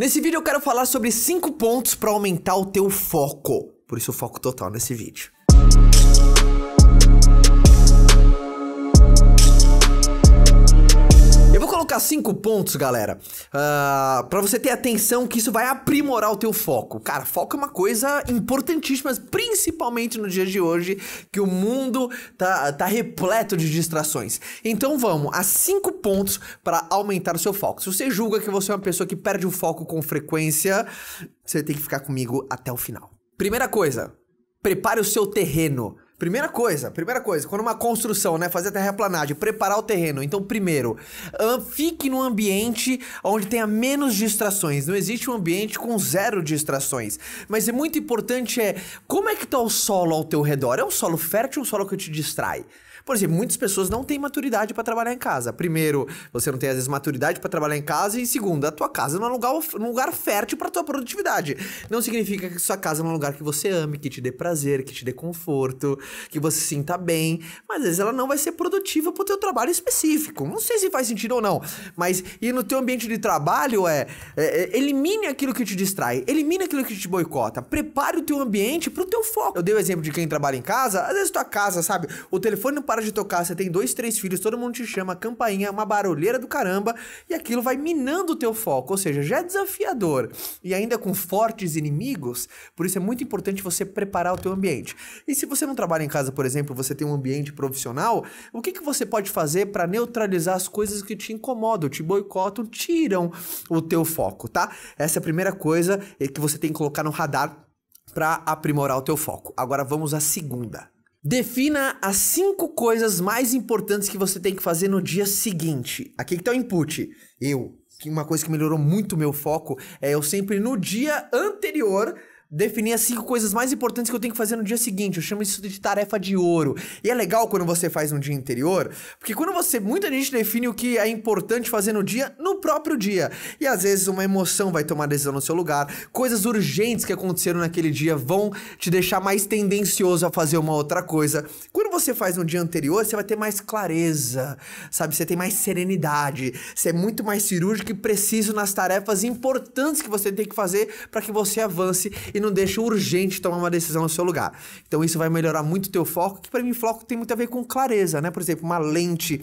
Nesse vídeo eu quero falar sobre 5 pontos para aumentar o teu foco. Por isso foco total nesse vídeo. colocar cinco pontos, galera, uh, ah, para você ter atenção que isso vai aprimorar o teu foco. Cara, foco é uma coisa importantíssima, principalmente no dia de hoje, que o mundo tá, tá repleto de distrações. Então vamos a cinco pontos para aumentar o seu foco. Se você julga que você é uma pessoa que perde o foco com frequência, você tem que ficar comigo até o final. Primeira coisa, prepare o seu terreno. Primeira coisa, primeira coisa, quando uma construção, né, fazer a terraplanagem, preparar o terreno. Então, primeiro, fique num ambiente onde tenha menos distrações. Não existe um ambiente com zero distrações. Mas é muito importante é como é que tá o solo ao teu redor? É um solo fértil ou um solo que te distrai? Por exemplo, muitas pessoas não têm maturidade para trabalhar em casa. Primeiro, você não tem às vezes maturidade para trabalhar em casa e segundo, a tua casa não é um lugar, um lugar fértil para tua produtividade. Não significa que sua casa é um lugar que você ame, que te dê prazer, que te dê conforto, que você se sinta bem, mas às vezes ela não vai ser produtiva pro teu trabalho específico. Não sei se faz sentido ou não, mas e no teu ambiente de trabalho é, é, é elimine aquilo que te distrai, elimine aquilo que te boicota, prepare o teu ambiente pro teu foco. Eu dei o exemplo de quem trabalha em casa, às vezes tua casa, sabe, o telefone não para para de tocar, você tem dois, três filhos, todo mundo te chama, campainha, uma barulheira do caramba, e aquilo vai minando o teu foco, ou seja, já é desafiador e ainda com fortes inimigos, por isso é muito importante você preparar o teu ambiente. E se você não trabalha em casa, por exemplo, você tem um ambiente profissional, o que, que você pode fazer para neutralizar as coisas que te incomodam, te boicotam, tiram o teu foco, tá? Essa é a primeira coisa é que você tem que colocar no radar para aprimorar o teu foco. Agora vamos à segunda. Defina as cinco coisas mais importantes que você tem que fazer no dia seguinte. Aqui que tá o input. Eu, uma coisa que melhorou muito o meu foco é eu sempre no dia anterior definir as cinco coisas mais importantes que eu tenho que fazer no dia seguinte. Eu chamo isso de tarefa de ouro. E é legal quando você faz no dia anterior, porque quando você. Muita gente define o que é importante fazer no dia, no próprio dia. E às vezes uma emoção vai tomar decisão no seu lugar, coisas urgentes que aconteceram naquele dia vão te deixar mais tendencioso a fazer uma outra coisa. Quando você faz no dia anterior, você vai ter mais clareza, sabe? Você tem mais serenidade, você é muito mais cirúrgico e preciso nas tarefas importantes que você tem que fazer para que você avance e não deixa urgente tomar uma decisão no seu lugar. Então isso vai melhorar muito o teu foco, que para mim foco tem muito a ver com clareza, né? Por exemplo, uma lente,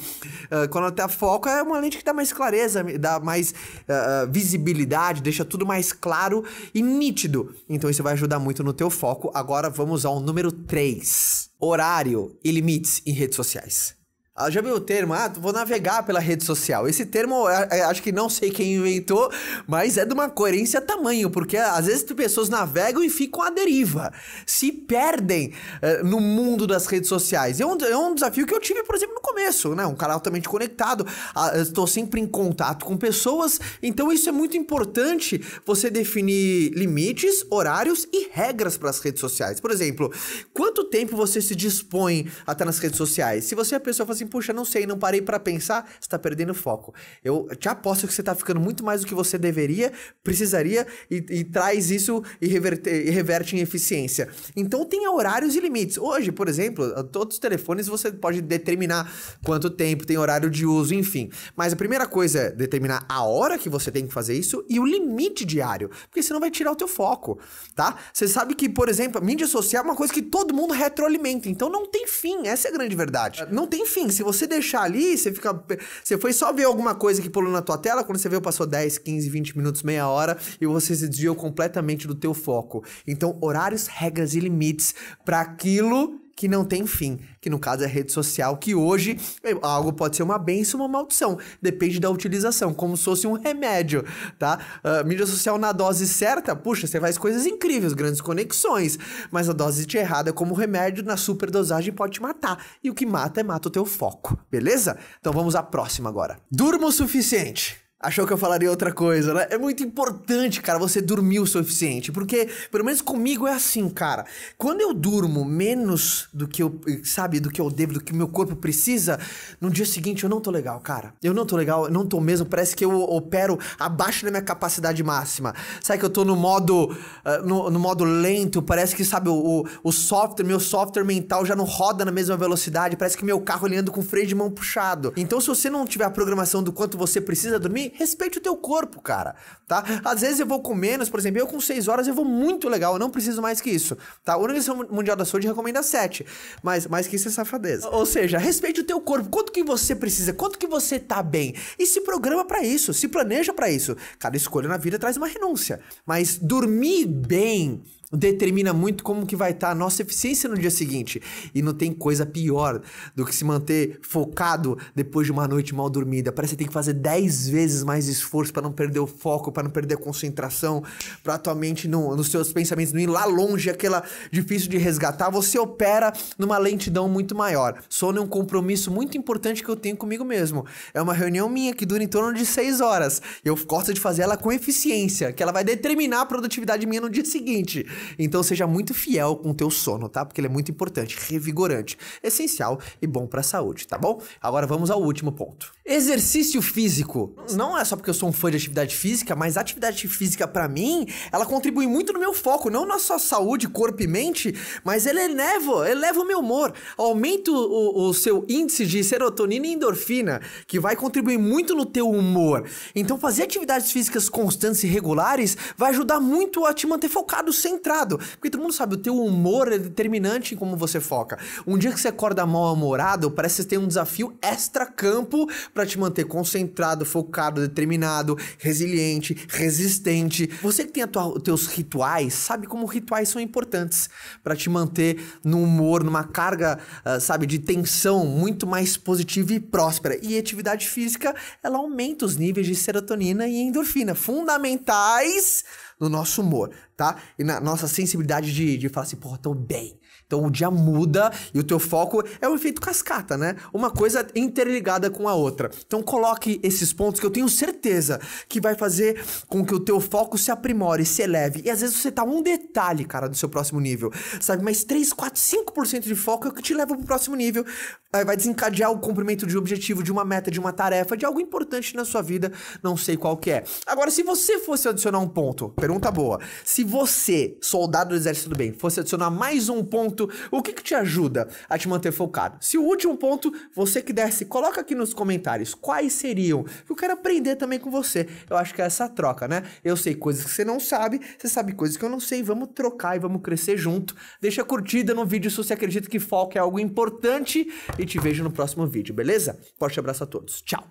uh, quando até tá foco é uma lente que dá mais clareza, dá mais uh, visibilidade, deixa tudo mais claro e nítido. Então isso vai ajudar muito no teu foco. Agora vamos ao número 3. Horário e limites em redes sociais. Ah, já viu o termo? Ah, vou navegar pela rede social. Esse termo, acho que não sei quem inventou, mas é de uma coerência tamanho, porque às vezes pessoas navegam e ficam à deriva, se perdem eh, no mundo das redes sociais. É um, é um desafio que eu tive, por exemplo, no começo, né? Um canal altamente conectado, estou sempre em contato com pessoas, então isso é muito importante você definir limites, horários e regras para as redes sociais. Por exemplo, quanto tempo você se dispõe até nas redes sociais? Se você é a pessoa que assim, assim, puxa, não sei, não parei para pensar, você tá perdendo foco. Eu te aposto que você tá ficando muito mais do que você deveria, precisaria, e, e traz isso e, reverte, e reverte em eficiência. Então tem horários e limites. Hoje, por exemplo, todos os telefones você pode determinar quanto tempo, tem horário de uso, enfim. Mas a primeira coisa é determinar a hora que você tem que fazer isso e o limite diário, porque senão vai tirar o teu foco, tá? Você sabe que, por exemplo, mídia social é uma coisa que todo mundo retroalimenta, então não tem fim, essa é a grande verdade. É. Não tem fim se você deixar ali, você fica. Você foi só ver alguma coisa que pulou na tua tela, quando você viu, passou 10, 15, 20 minutos, meia hora, e você se desviou completamente do teu foco. Então, horários, regras e limites para aquilo que não tem fim, que no caso é a rede social, que hoje algo pode ser uma benção ou uma maldição, depende da utilização, como se fosse um remédio, tá? Uh, mídia social na dose certa, puxa, você faz coisas incríveis, grandes conexões, mas a dose errada, como remédio, na superdosagem pode te matar, e o que mata é mata o teu foco, beleza? Então vamos à próxima agora. Durma o suficiente. Achou que eu falaria outra coisa, né? É muito importante, cara, você dormir o suficiente. Porque, pelo menos comigo é assim, cara. Quando eu durmo menos do que eu, sabe, do que eu devo, do que meu corpo precisa, no dia seguinte eu não tô legal, cara. Eu não tô legal, eu não tô mesmo. Parece que eu opero abaixo da minha capacidade máxima. Sabe que eu tô no modo, uh, no, no, modo lento, parece que, sabe, o, o, software, meu software mental já não roda na mesma velocidade. Parece que meu carro ele anda com freio de mão puxado. Então, se você não tiver a programação do quanto você precisa dormir, respeite o teu corpo, cara, tá? Às vezes eu vou com menos, por exemplo, eu com 6 horas eu vou muito legal, eu não preciso mais que isso, tá? A Organização Mundial da Saúde recomenda 7, mas mais que isso é safadeza. Ou seja, respeite o teu corpo, quanto que você precisa, quanto que você tá bem, e se programa para isso, se planeja para isso. Cada escolha na vida traz uma renúncia, mas dormir bem determina muito como que vai estar tá a nossa eficiência no dia seguinte. E não tem coisa pior do que se manter focado depois de uma noite mal dormida. Parece que tem que fazer 10 vezes mais esforço para não perder o foco, para não perder a concentração, para tua mente nos seus pensamentos não ir lá longe, aquela difícil de resgatar. Você opera numa lentidão muito maior. Sono é um compromisso muito importante que eu tenho comigo mesmo. É uma reunião minha que dura em torno de 6 horas. Eu gosto de fazer ela com eficiência, que ela vai determinar a produtividade minha no dia seguinte. Então seja muito fiel com o teu sono, tá? Porque ele é muito importante, revigorante, essencial e bom para a saúde, tá bom? Agora vamos ao último ponto. Exercício físico. Não é só porque eu sou um fã de atividade física, mas a atividade física para mim, ela contribui muito no meu foco, não na só saúde, corpo e mente, mas ele eleva, eleva o meu humor, aumenta o, o seu índice de serotonina e endorfina, que vai contribuir muito no teu humor. Então fazer atividades físicas constantes e regulares vai ajudar muito a te manter focado centrado frustrado. Porque todo mundo sabe, o teu humor é determinante em como você foca. Um dia que você acorda mal-humorado, parece que você tem um desafio extra-campo para te manter concentrado, focado, determinado, resiliente, resistente. Você que tem os teus rituais, sabe como rituais são importantes para te manter no humor, numa carga, uh, sabe, de tensão muito mais positiva e próspera. E atividade física, ela aumenta os níveis de serotonina e endorfina, fundamentais no nosso humor, tá? E na nossa sensibilidade de, de falar assim, porra, tô bem. Então o dia muda e o teu foco é o efeito cascata, né? Uma coisa interligada com a outra. Então coloque esses pontos que eu tenho certeza que vai fazer com que o teu foco se aprimore, se eleve. E às vezes você tá um detalhe, cara, do seu próximo nível, sabe? Mas 3, 4, 5% de foco é o que te leva pro próximo nível vai desencadear o cumprimento de um objetivo, de uma meta, de uma tarefa, de algo importante na sua vida, não sei qual que é. Agora, se você fosse adicionar um ponto, pergunta boa. Se você, soldado do exército do bem, fosse adicionar mais um ponto, o que que te ajuda a te manter focado? Se o último ponto você que desse, coloca aqui nos comentários quais seriam. Eu quero aprender também com você. Eu acho que é essa troca, né? Eu sei coisas que você não sabe, você sabe coisas que eu não sei, vamos trocar e vamos crescer junto. Deixa a curtida no vídeo se você acredita que foco é algo importante e te vejo no próximo vídeo, beleza? Forte abraço a todos. Tchau.